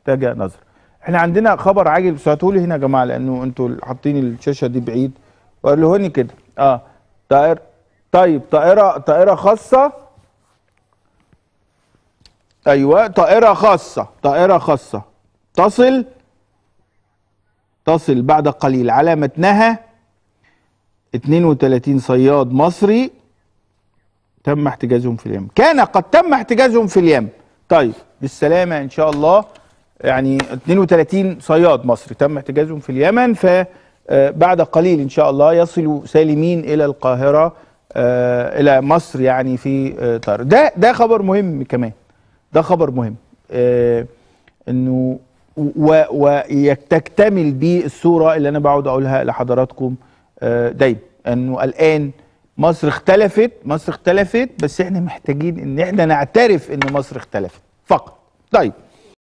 محتاجه نظر احنا عندنا خبر عاجل بس هاتولي هنا يا جماعه لانه انتوا حاطين الشاشه دي بعيد هوني كده اه طائر طيب طائره طائره خاصه ايوه طائره خاصه طائره خاصه تصل تصل بعد قليل على متنها 32 صياد مصري تم احتجازهم في اليمن كان قد تم احتجازهم في اليمن طيب بالسلامه ان شاء الله يعني 32 صياد مصري تم احتجازهم في اليمن فبعد آه، قليل إن شاء الله يصلوا سالمين إلى القاهرة آه، إلى مصر يعني في آه، طار ده ده خبر مهم كمان ده خبر مهم إنه ويكتمل بيه الصورة اللي أنا بقعد أقولها لحضراتكم دايما إنه الآن مصر اختلفت مصر اختلفت بس احنا محتاجين ان احنا نعترف ان مصر اختلفت فقط طيب